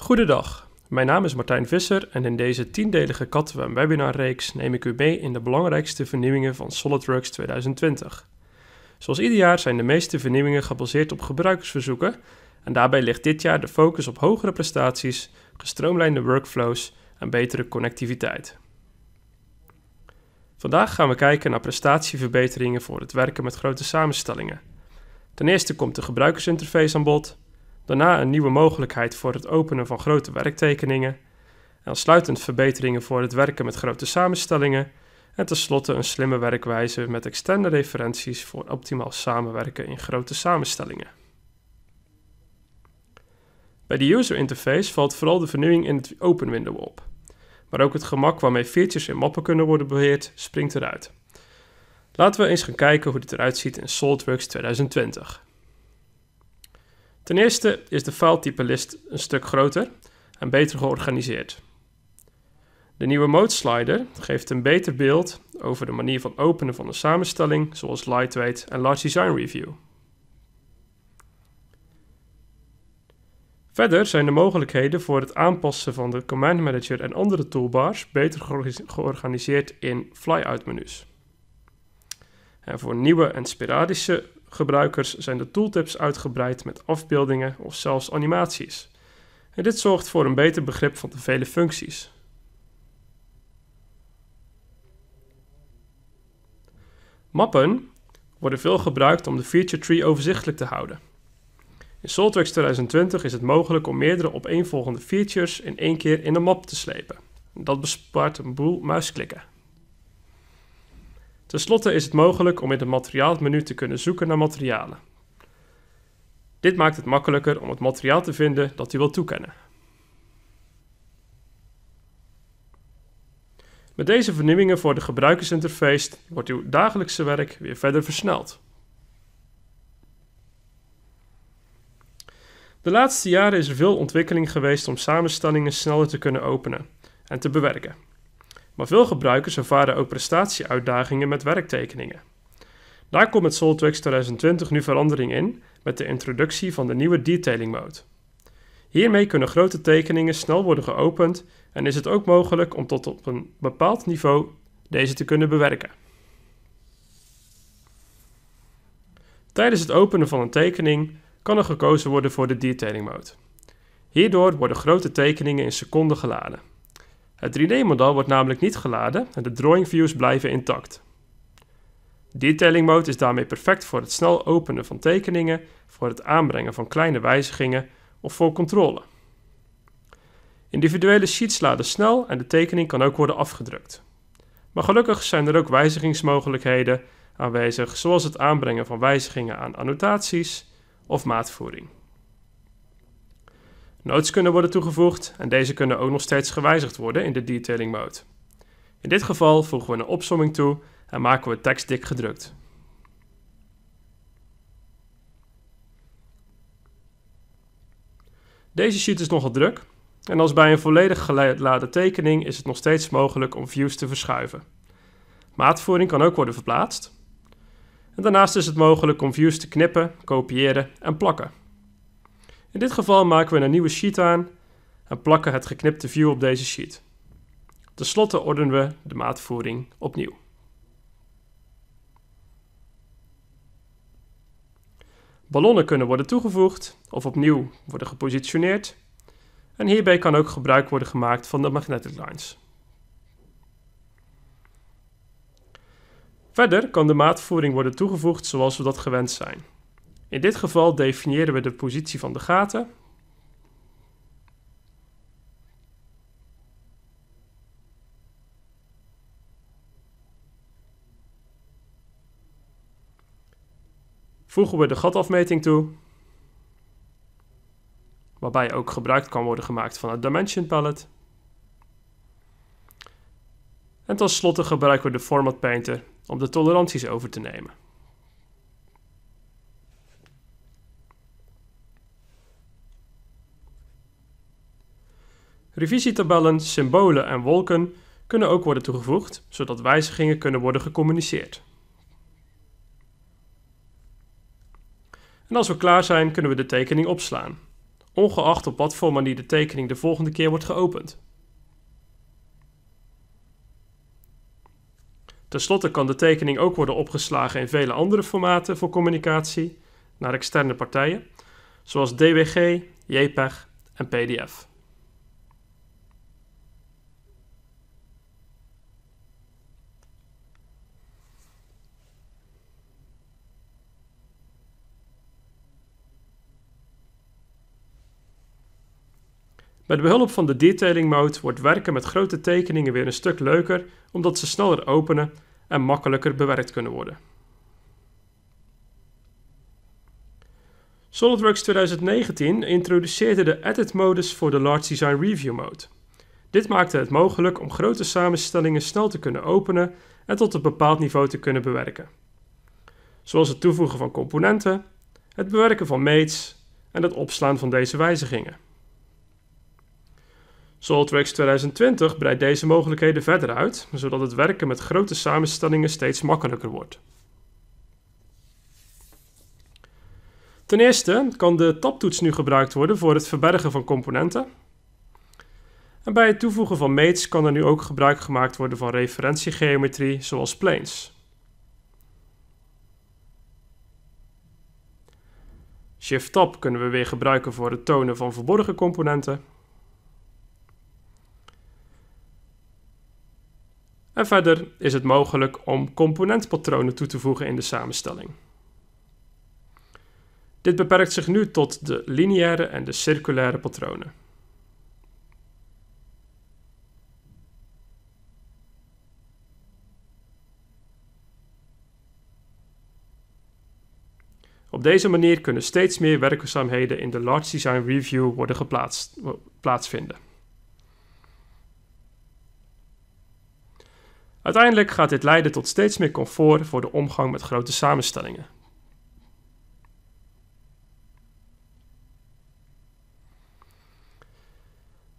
Goedendag, mijn naam is Martijn Visser en in deze tiendelige Katwem webinarreeks neem ik u mee in de belangrijkste vernieuwingen van SolidWorks 2020. Zoals ieder jaar zijn de meeste vernieuwingen gebaseerd op gebruikersverzoeken en daarbij ligt dit jaar de focus op hogere prestaties, gestroomlijnde workflows en betere connectiviteit. Vandaag gaan we kijken naar prestatieverbeteringen voor het werken met grote samenstellingen. Ten eerste komt de gebruikersinterface aan bod, Daarna een nieuwe mogelijkheid voor het openen van grote werktekeningen. en Aansluitend verbeteringen voor het werken met grote samenstellingen. En tenslotte een slimme werkwijze met externe referenties voor optimaal samenwerken in grote samenstellingen. Bij de user interface valt vooral de vernieuwing in het open window op. Maar ook het gemak waarmee features in mappen kunnen worden beheerd springt eruit. Laten we eens gaan kijken hoe dit eruit ziet in SOLIDWORKS 2020. Ten eerste is de list een stuk groter en beter georganiseerd. De nieuwe mode slider geeft een beter beeld over de manier van openen van een samenstelling, zoals lightweight en large design review. Verder zijn de mogelijkheden voor het aanpassen van de Command Manager en andere toolbars beter georganiseerd in flyout menus. En voor nieuwe en sporadische gebruikers zijn de tooltips uitgebreid met afbeeldingen of zelfs animaties. En dit zorgt voor een beter begrip van de vele functies. Mappen worden veel gebruikt om de feature tree overzichtelijk te houden. In SolidWorks 2020 is het mogelijk om meerdere opeenvolgende features in één keer in een map te slepen. Dat bespaart een boel muisklikken. Ten slotte is het mogelijk om in het materiaalmenu te kunnen zoeken naar materialen. Dit maakt het makkelijker om het materiaal te vinden dat u wilt toekennen. Met deze vernieuwingen voor de gebruikersinterface wordt uw dagelijkse werk weer verder versneld. De laatste jaren is er veel ontwikkeling geweest om samenstellingen sneller te kunnen openen en te bewerken. Maar veel gebruikers ervaren ook prestatieuitdagingen met werktekeningen. Daar komt het SolidWorks 2020 nu verandering in met de introductie van de nieuwe detailing mode. Hiermee kunnen grote tekeningen snel worden geopend en is het ook mogelijk om tot op een bepaald niveau deze te kunnen bewerken. Tijdens het openen van een tekening kan er gekozen worden voor de detailing mode. Hierdoor worden grote tekeningen in seconden geladen. Het 3D-model wordt namelijk niet geladen en de drawing views blijven intact. Detailing mode is daarmee perfect voor het snel openen van tekeningen, voor het aanbrengen van kleine wijzigingen of voor controle. Individuele sheets laden snel en de tekening kan ook worden afgedrukt. Maar gelukkig zijn er ook wijzigingsmogelijkheden aanwezig, zoals het aanbrengen van wijzigingen aan annotaties of maatvoering. Notes kunnen worden toegevoegd en deze kunnen ook nog steeds gewijzigd worden in de detailing mode. In dit geval voegen we een opsomming toe en maken we tekst dik gedrukt. Deze sheet is nogal druk en als bij een volledig geladen tekening is het nog steeds mogelijk om views te verschuiven. Maatvoering kan ook worden verplaatst. En daarnaast is het mogelijk om views te knippen, kopiëren en plakken. In dit geval maken we een nieuwe sheet aan en plakken het geknipte view op deze sheet. Ten slotte ordenen we de maatvoering opnieuw. Ballonnen kunnen worden toegevoegd of opnieuw worden gepositioneerd. En hierbij kan ook gebruik worden gemaakt van de magnetic lines. Verder kan de maatvoering worden toegevoegd zoals we dat gewend zijn. In dit geval definiëren we de positie van de gaten. Voegen we de gatafmeting toe, waarbij ook gebruik kan worden gemaakt van het Dimension Palette. En tenslotte gebruiken we de Format Painter om de toleranties over te nemen. Revisietabellen, symbolen en wolken kunnen ook worden toegevoegd, zodat wijzigingen kunnen worden gecommuniceerd. En als we klaar zijn, kunnen we de tekening opslaan, ongeacht op wat voor manier de tekening de volgende keer wordt geopend. Ten slotte kan de tekening ook worden opgeslagen in vele andere formaten voor communicatie naar externe partijen, zoals DWG, JPEG en PDF. Met behulp van de detailing mode wordt werken met grote tekeningen weer een stuk leuker omdat ze sneller openen en makkelijker bewerkt kunnen worden. SolidWorks 2019 introduceerde de Edit modus voor de Large Design Review mode. Dit maakte het mogelijk om grote samenstellingen snel te kunnen openen en tot een bepaald niveau te kunnen bewerken. Zoals het toevoegen van componenten, het bewerken van mates en het opslaan van deze wijzigingen. SolidWorks 2020 breidt deze mogelijkheden verder uit, zodat het werken met grote samenstellingen steeds makkelijker wordt. Ten eerste kan de tabtoets nu gebruikt worden voor het verbergen van componenten. En bij het toevoegen van mates kan er nu ook gebruik gemaakt worden van referentiegeometrie zoals planes. Shift-Tab kunnen we weer gebruiken voor het tonen van verborgen componenten. En verder is het mogelijk om componentpatronen toe te voegen in de samenstelling. Dit beperkt zich nu tot de lineaire en de circulaire patronen. Op deze manier kunnen steeds meer werkzaamheden in de Large Design Review worden geplaatst, plaatsvinden. Uiteindelijk gaat dit leiden tot steeds meer comfort voor de omgang met grote samenstellingen.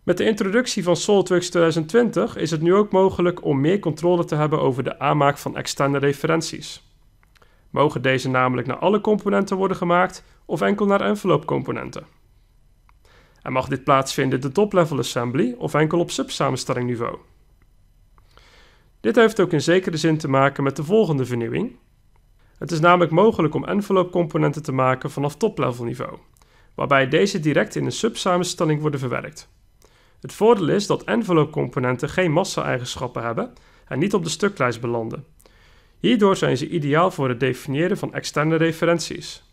Met de introductie van SolidWorks 2020 is het nu ook mogelijk om meer controle te hebben over de aanmaak van externe referenties. Mogen deze namelijk naar alle componenten worden gemaakt of enkel naar envelope componenten? En mag dit plaatsvinden in de top-level assembly of enkel op subsamenstelling niveau? Dit heeft ook in zekere zin te maken met de volgende vernieuwing. Het is namelijk mogelijk om envelope componenten te maken vanaf top-level niveau, waarbij deze direct in een subsamenstelling worden verwerkt. Het voordeel is dat envelope componenten geen massa-eigenschappen hebben en niet op de stuklijst belanden. Hierdoor zijn ze ideaal voor het definiëren van externe referenties.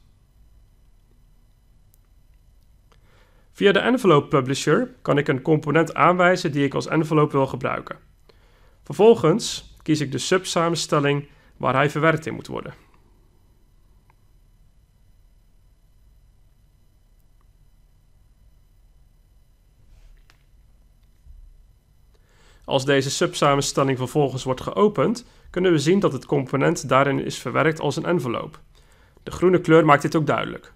Via de Envelope Publisher kan ik een component aanwijzen die ik als envelope wil gebruiken. Vervolgens kies ik de subsamenstelling waar hij verwerkt in moet worden. Als deze subsamenstelling vervolgens wordt geopend, kunnen we zien dat het component daarin is verwerkt als een envelop. De groene kleur maakt dit ook duidelijk.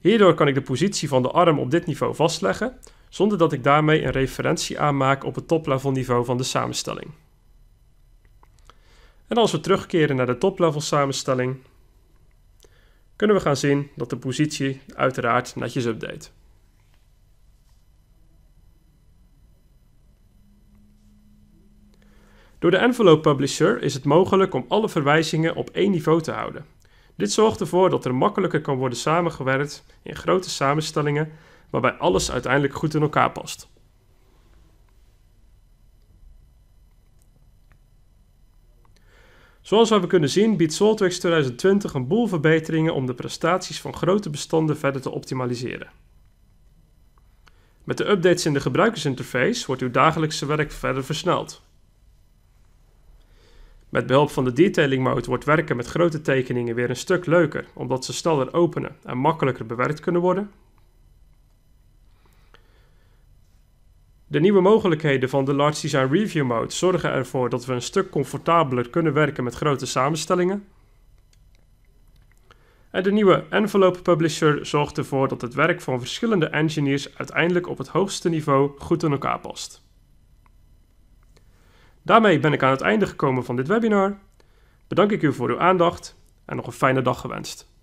Hierdoor kan ik de positie van de arm op dit niveau vastleggen, zonder dat ik daarmee een referentie aanmaak op het toplevelniveau van de samenstelling. En als we terugkeren naar de toplevel samenstelling, kunnen we gaan zien dat de positie uiteraard netjes update. Door de envelope publisher is het mogelijk om alle verwijzingen op één niveau te houden. Dit zorgt ervoor dat er makkelijker kan worden samengewerkt in grote samenstellingen waarbij alles uiteindelijk goed in elkaar past. Zoals we hebben kunnen zien biedt SOLIDWORKS 2020 een boel verbeteringen om de prestaties van grote bestanden verder te optimaliseren. Met de updates in de gebruikersinterface wordt uw dagelijkse werk verder versneld. Met behulp van de detailing mode wordt werken met grote tekeningen weer een stuk leuker, omdat ze sneller openen en makkelijker bewerkt kunnen worden. De nieuwe mogelijkheden van de Large Design Review Mode zorgen ervoor dat we een stuk comfortabeler kunnen werken met grote samenstellingen. En de nieuwe Envelope Publisher zorgt ervoor dat het werk van verschillende engineers uiteindelijk op het hoogste niveau goed in elkaar past. Daarmee ben ik aan het einde gekomen van dit webinar. Bedank ik u voor uw aandacht en nog een fijne dag gewenst.